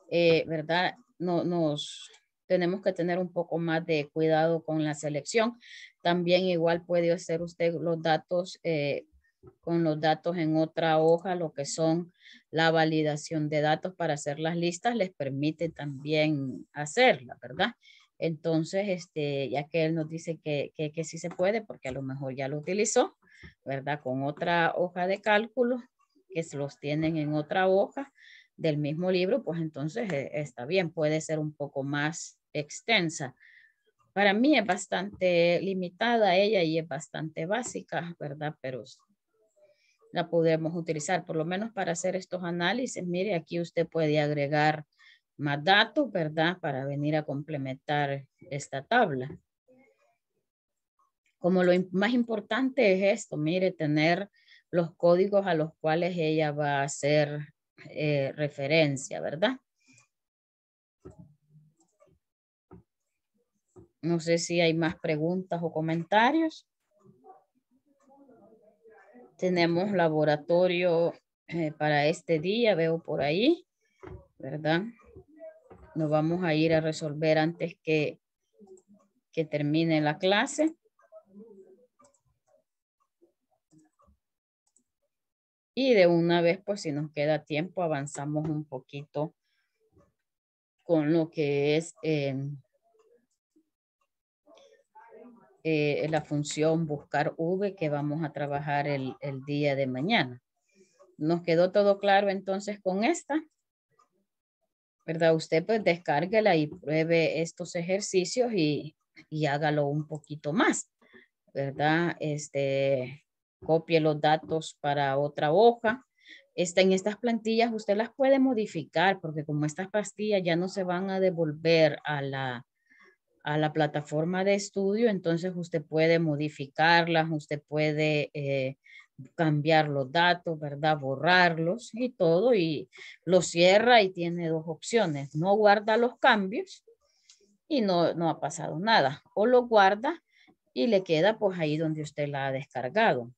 eh, ¿verdad? No, nos tenemos que tener un poco más de cuidado con la selección. También igual puede hacer usted los datos eh, con los datos en otra hoja, lo que son la validación de datos para hacer las listas, les permite también hacerla, ¿verdad? Entonces, este, ya que él nos dice que, que, sí se puede, porque a lo mejor ya lo utilizó, ¿verdad? Con otra hoja de cálculo, que los tienen en otra hoja del mismo libro, pues entonces eh, está bien, puede ser un poco más extensa. Para mí es bastante limitada ella y es bastante básica, ¿verdad? Pero la podemos utilizar, por lo menos para hacer estos análisis. Mire, aquí usted puede agregar más datos, ¿verdad? Para venir a complementar esta tabla. Como lo más importante es esto, mire, tener los códigos a los cuales ella va a hacer eh, referencia, ¿verdad? No sé si hay más preguntas o comentarios. Tenemos laboratorio eh, para este día, veo por ahí, ¿verdad? Nos vamos a ir a resolver antes que, que termine la clase. Y de una vez, pues si nos queda tiempo, avanzamos un poquito con lo que es... Eh, eh, la función buscar V que vamos a trabajar el, día de mañana. ¿Nos quedó todo claro entonces con esta? ¿Verdad? Usted pues descárguela y pruebe estos ejercicios y, y hágalo un poquito más. ¿Verdad? Este, copie los datos para otra hoja. Está en estas plantillas usted las puede modificar porque como estas pastillas ya no se van a devolver a la, a la plataforma de estudio, entonces usted puede modificarlas, usted puede eh, cambiar los datos, ¿verdad? Borrarlos y todo, y lo cierra y tiene dos opciones, no guarda los cambios y no, no ha pasado nada, o lo guarda y le queda pues ahí donde usted la ha descargado.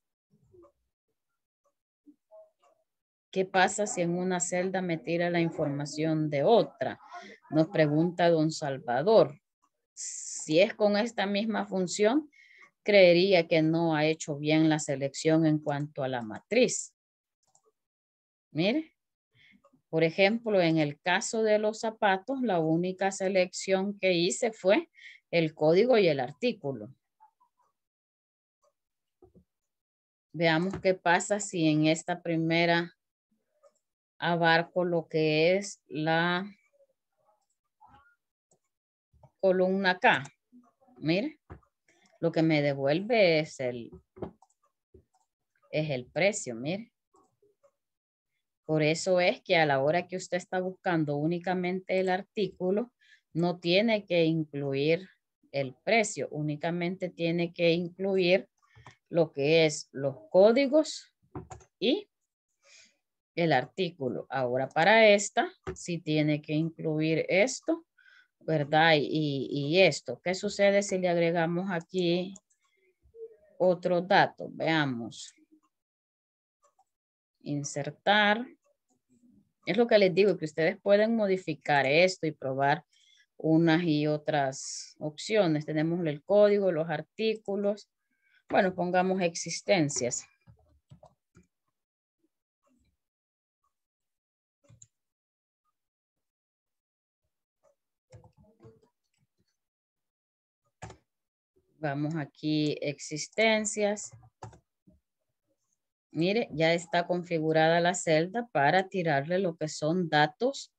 ¿Qué pasa si en una celda me tira la información de otra? Nos pregunta don Salvador si es con esta misma función, creería que no ha hecho bien la selección en cuanto a la matriz. Mire, por ejemplo, en el caso de los zapatos, la única selección que hice fue el código y el artículo. Veamos qué pasa si en esta primera abarco lo que es la columna acá, mire, lo que me devuelve es el, es el precio, mire. Por eso es que a la hora que usted está buscando únicamente el artículo, no tiene que incluir el precio, únicamente tiene que incluir lo que es los códigos y el artículo. Ahora para esta, sí tiene que incluir esto ¿verdad? Y, esto, ¿qué sucede si le agregamos aquí otro dato? Veamos. Insertar. Es lo que les digo, que ustedes pueden modificar esto y probar unas y otras opciones. Tenemos el código, los artículos. Bueno, pongamos existencias. Vamos aquí, existencias. Mire, ya está configurada la celda para tirarle lo que son datos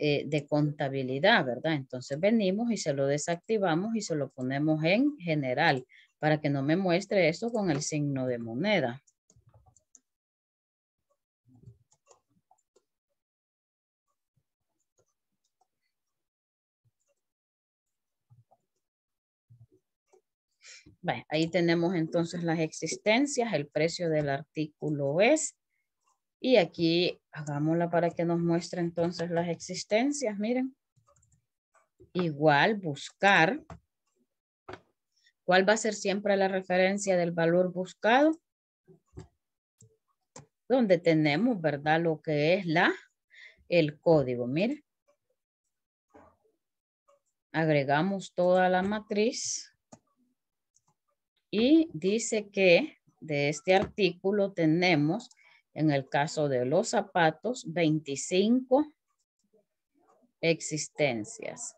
eh, de contabilidad, ¿verdad? Entonces venimos y se lo desactivamos y se lo ponemos en general para que no me muestre esto con el signo de moneda. ahí tenemos entonces las existencias, el precio del artículo es. Y aquí hagámosla para que nos muestre entonces las existencias, miren. Igual buscar. ¿Cuál va a ser siempre la referencia del valor buscado? Donde tenemos, ¿verdad? Lo que es la, el código, miren. Agregamos toda la matriz y dice que de este artículo tenemos, en el caso de los zapatos, 25 existencias.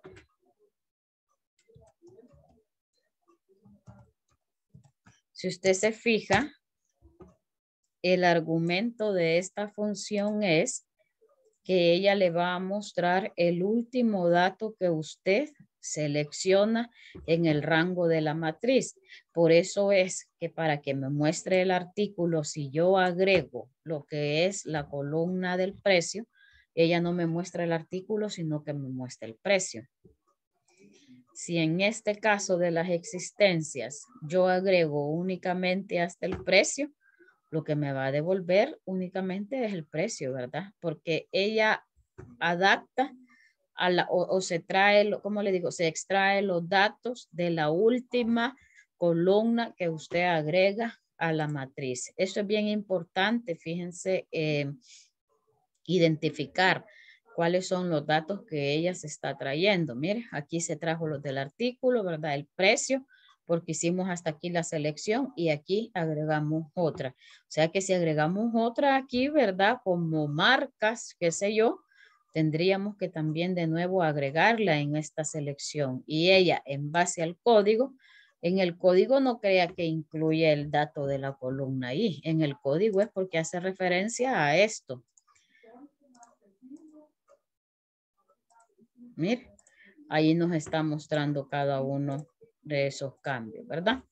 Si usted se fija, el argumento de esta función es que ella le va a mostrar el último dato que usted selecciona en el rango de la matriz. Por eso es que para que me muestre el artículo, si yo agrego lo que es la columna del precio, ella no me muestra el artículo, sino que me muestra el precio. Si en este caso de las existencias yo agrego únicamente hasta el precio, lo que me va a devolver únicamente es el precio, ¿verdad? Porque ella adapta o, se trae, ¿cómo le digo? Se extrae los datos de la última columna que usted agrega a la matriz. Eso es bien importante, fíjense, eh, identificar cuáles son los datos que ella se está trayendo. Mire, aquí se trajo los del artículo, ¿verdad? El precio, porque hicimos hasta aquí la selección y aquí agregamos otra. O sea que si agregamos otra aquí, ¿verdad? Como marcas, qué sé yo, tendríamos que también de nuevo agregarla en esta selección y ella en base al código, en el código no crea que incluye el dato de la columna y en el código es porque hace referencia a esto. mir ahí nos está mostrando cada uno de esos cambios, ¿verdad?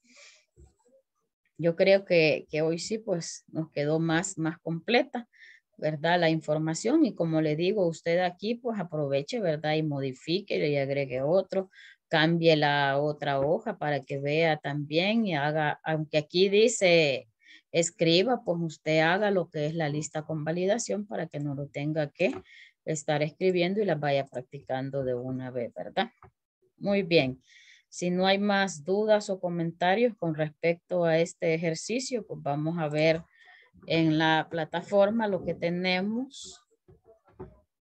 Yo creo que, que hoy sí, pues nos quedó más, más completa. ¿verdad? La información y como le digo, usted aquí pues aproveche, ¿verdad? Y modifique y agregue otro, cambie la otra hoja para que vea también y haga, aunque aquí dice escriba, pues usted haga lo que es la lista con validación para que no lo tenga que estar escribiendo y la vaya practicando de una vez, ¿verdad? Muy bien. Si no hay más dudas o comentarios con respecto a este ejercicio, pues vamos a ver en la plataforma lo que tenemos,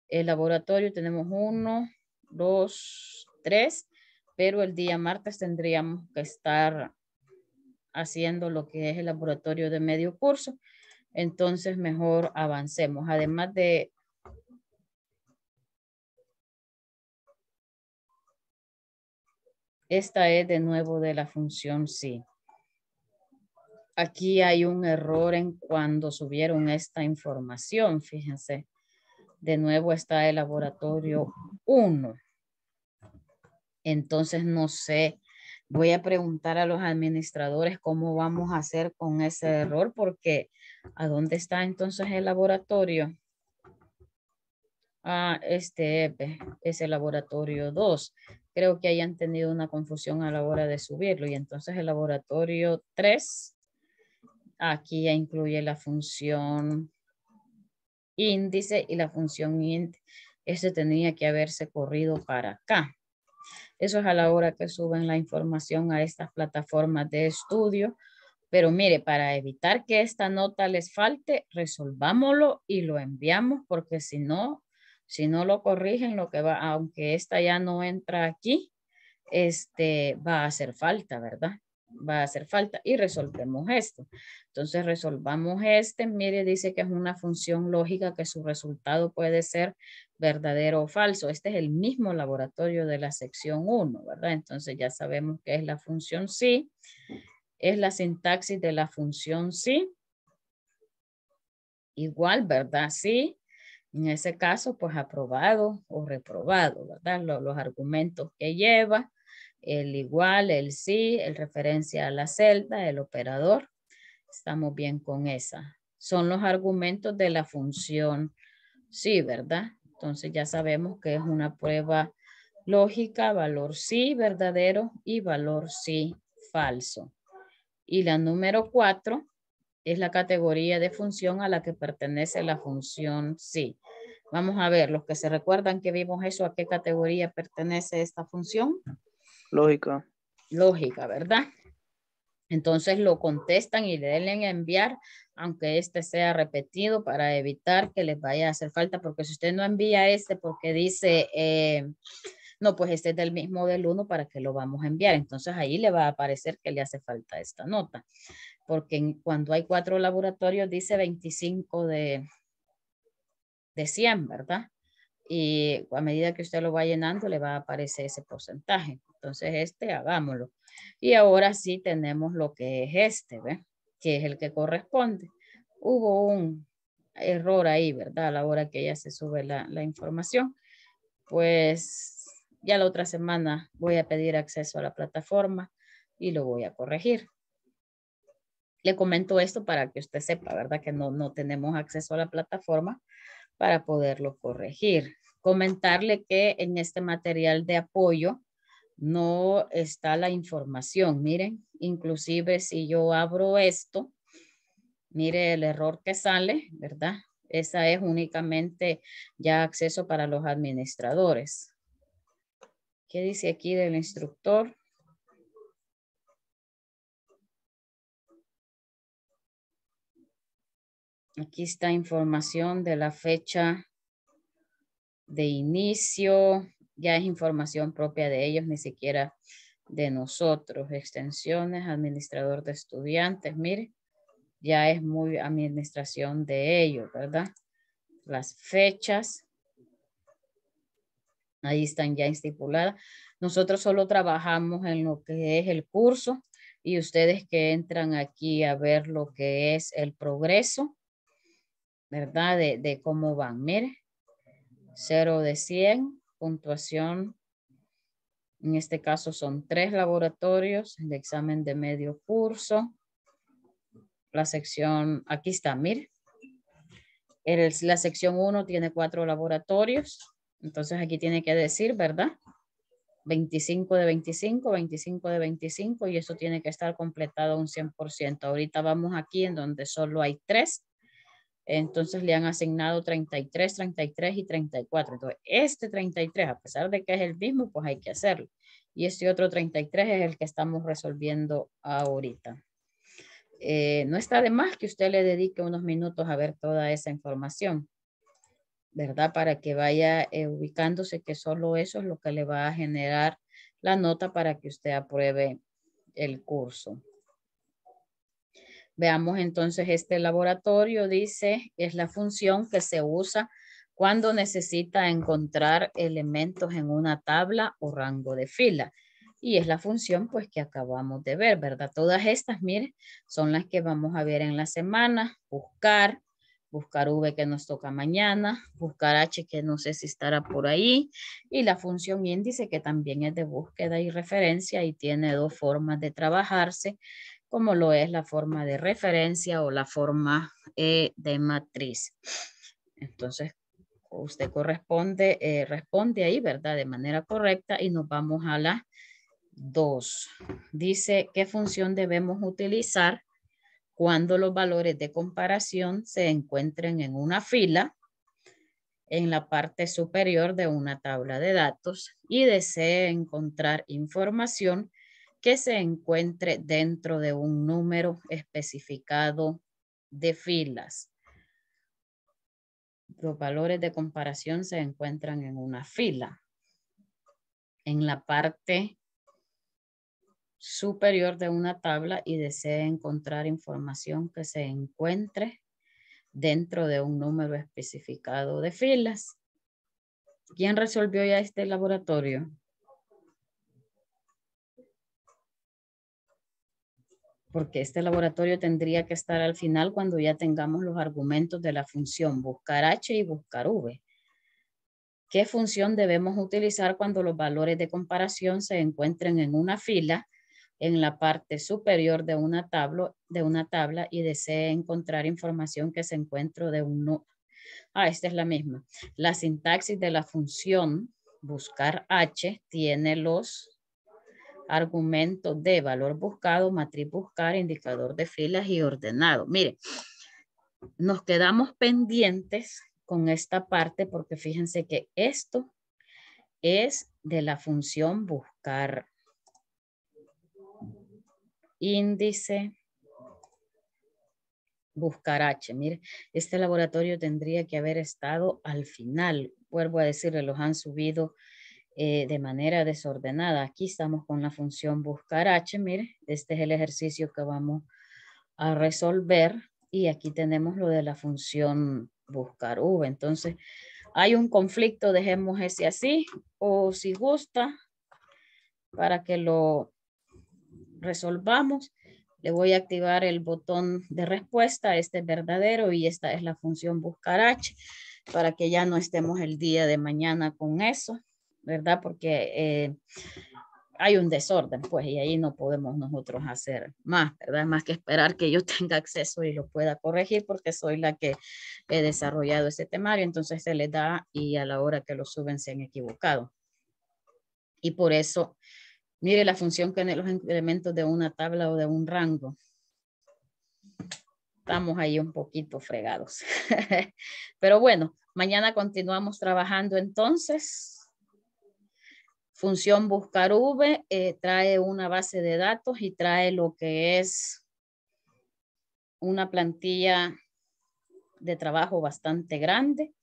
el laboratorio tenemos uno, dos, tres, pero el día martes tendríamos que estar haciendo lo que es el laboratorio de medio curso. Entonces mejor avancemos. Además de Esta es de nuevo de la función sí. Aquí hay un error en cuando subieron esta información, fíjense. De nuevo está el laboratorio 1. Entonces, no sé, voy a preguntar a los administradores cómo vamos a hacer con ese error, porque ¿a dónde está entonces el laboratorio? Ah, este es el laboratorio 2. Creo que hayan tenido una confusión a la hora de subirlo y entonces el laboratorio 3 Aquí ya incluye la función índice y la función int. Este tenía que haberse corrido para acá. Eso es a la hora que suben la información a estas plataformas de estudio. Pero mire, para evitar que esta nota les falte, resolvámoslo y lo enviamos porque si no, si no lo corrigen, lo que va, aunque esta ya no entra aquí, este va a hacer falta, ¿verdad? va a hacer falta y resolvemos esto. Entonces resolvamos este, mire, dice que es una función lógica que su resultado puede ser verdadero o falso. Este es el mismo laboratorio de la sección 1, ¿verdad? Entonces ya sabemos que es la función sí, es la sintaxis de la función sí. Igual, ¿verdad? Sí, en ese caso, pues aprobado o reprobado, ¿verdad? los, argumentos que lleva, el igual, el sí, el referencia a la celda, el operador. Estamos bien con esa. Son los argumentos de la función sí, ¿verdad? Entonces ya sabemos que es una prueba lógica, valor sí verdadero y valor sí falso. Y la número cuatro es la categoría de función a la que pertenece la función sí. Vamos a ver, los que se recuerdan que vimos eso, ¿a qué categoría pertenece esta función? Lógica. Lógica, ¿verdad? Entonces lo contestan y le den enviar, aunque este sea repetido, para evitar que les vaya a hacer falta, porque si usted no envía este porque dice, eh, no, pues este es del mismo del 1 para que lo vamos a enviar. Entonces ahí le va a aparecer que le hace falta esta nota, porque cuando hay cuatro laboratorios dice 25 de, de 100, ¿verdad? y a medida que usted lo va llenando le va a aparecer ese porcentaje. Entonces este hagámoslo. Y ahora sí tenemos lo que es este, ¿ve? que es el que corresponde. Hubo un error ahí, ¿verdad? A la hora que ya se sube la, información. Pues ya la otra semana voy a pedir acceso a la plataforma y lo voy a corregir. Le comento esto para que usted sepa, ¿verdad? Que no, no tenemos acceso a la plataforma para poderlo corregir. Comentarle que en este material de apoyo no está la información. Miren, inclusive si yo abro esto, mire el error que sale, ¿verdad? Esa es únicamente ya acceso para los administradores. ¿Qué dice aquí del instructor? Aquí está información de la fecha de inicio. Ya es información propia de ellos, ni siquiera de nosotros. Extensiones, administrador de estudiantes, mire. Ya es muy administración de ellos, ¿verdad? Las fechas. Ahí están ya estipuladas. Nosotros solo trabajamos en lo que es el curso y ustedes que entran aquí a ver lo que es el progreso, ¿verdad? De, cómo van. Mire, 0 de 100, puntuación. En este caso son tres laboratorios, el examen de medio curso. La sección, aquí está, mire. la sección 1 tiene cuatro laboratorios. Entonces aquí tiene que decir, ¿verdad? 25 de 25, 25 de 25 y eso tiene que estar completado un 100%. Ahorita vamos aquí en donde solo hay tres entonces le han asignado 33, 33 y 34. Entonces, este 33, a pesar de que es el mismo, pues hay que hacerlo. Y este otro 33 es el que estamos resolviendo ahorita. Eh, no está de más que usted le dedique unos minutos a ver toda esa información, ¿verdad? Para que vaya eh, ubicándose que solo eso es lo que le va a generar la nota para que usted apruebe el curso. Veamos entonces este laboratorio, dice, es la función que se usa cuando necesita encontrar elementos en una tabla o rango de fila. Y es la función pues que acabamos de ver, ¿verdad? Todas estas, miren, son las que vamos a ver en la semana. Buscar, buscar V que nos toca mañana, buscar H que no sé si estará por ahí. Y la función índice que también es de búsqueda y referencia y tiene dos formas de trabajarse como lo es la forma de referencia o la forma eh, de matriz. Entonces, usted corresponde, eh, responde ahí, ¿verdad? De manera correcta y nos vamos a la 2. Dice, ¿qué función debemos utilizar cuando los valores de comparación se encuentren en una fila en la parte superior de una tabla de datos y desee encontrar información se encuentre dentro de un número especificado de filas. Los valores de comparación se encuentran en una fila. En la parte superior de una tabla y desea encontrar información que se encuentre dentro de un número especificado de filas. ¿Quién resolvió ya este laboratorio? porque este laboratorio tendría que estar al final cuando ya tengamos los argumentos de la función buscar h y buscar v. ¿Qué función debemos utilizar cuando los valores de comparación se encuentren en una fila en la parte superior de una, tabla y desee encontrar información que se encuentre de uno? Ah, esta es la misma. La sintaxis de la función buscar h tiene los argumento de valor buscado, matriz buscar, indicador de filas y ordenado. Mire, nos quedamos pendientes con esta parte porque fíjense que esto es de la función buscar índice buscar H. Mire, este laboratorio tendría que haber estado al final. Vuelvo a decirle, los han subido eh, de manera desordenada. Aquí estamos con la función buscar h, mire, este es el ejercicio que vamos a resolver y aquí tenemos lo de la función buscar v. Entonces, hay un conflicto, dejemos ese así o si gusta, para que lo resolvamos, le voy a activar el botón de respuesta, este es verdadero y esta es la función buscar h, para que ya no estemos el día de mañana con eso. ¿verdad? Porque eh, hay un desorden, pues, y ahí no podemos nosotros hacer más, ¿verdad? Más que esperar que yo tenga acceso y lo pueda corregir, porque soy la que he desarrollado ese temario, entonces se le da y a la hora que lo suben se han equivocado. Y por eso, mire la función que en los elementos de una tabla o de un rango. Estamos ahí un poquito fregados. Pero bueno, mañana continuamos trabajando entonces Función buscar V eh, trae una base de datos y trae lo que es una plantilla de trabajo bastante grande.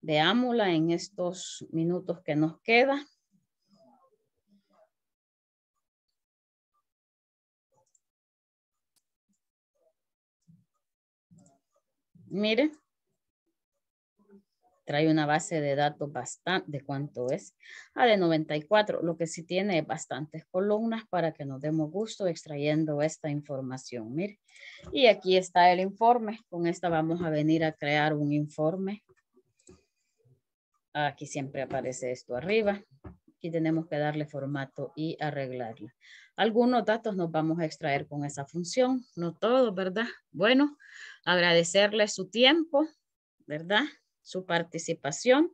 Veámosla en estos minutos que nos queda. Mire, trae una base de datos bastante, ¿de cuánto es? a ah, de 94, lo que sí tiene es bastantes columnas para que nos demos gusto extrayendo esta información. Mire, y aquí está el informe. Con esta vamos a venir a crear un informe. Aquí siempre aparece esto arriba. Aquí tenemos que darle formato y arreglarla. Algunos datos nos vamos a extraer con esa función, no todos, ¿verdad? Bueno, agradecerle su tiempo, ¿verdad? su participación.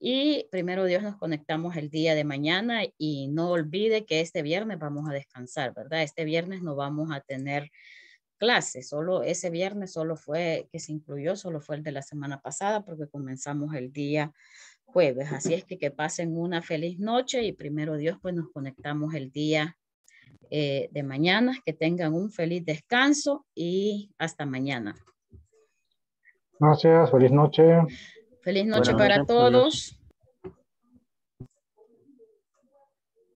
Y primero Dios nos conectamos el día de mañana y no olvide que este viernes vamos a descansar, ¿verdad? Este viernes no vamos a tener clases, solo ese viernes solo fue que se incluyó, solo fue el de la semana pasada porque comenzamos el día jueves. Así es que que pasen una feliz noche y primero Dios pues nos conectamos el día eh, de mañana, que tengan un feliz descanso y hasta mañana. Gracias, feliz noche. Feliz noche para todos.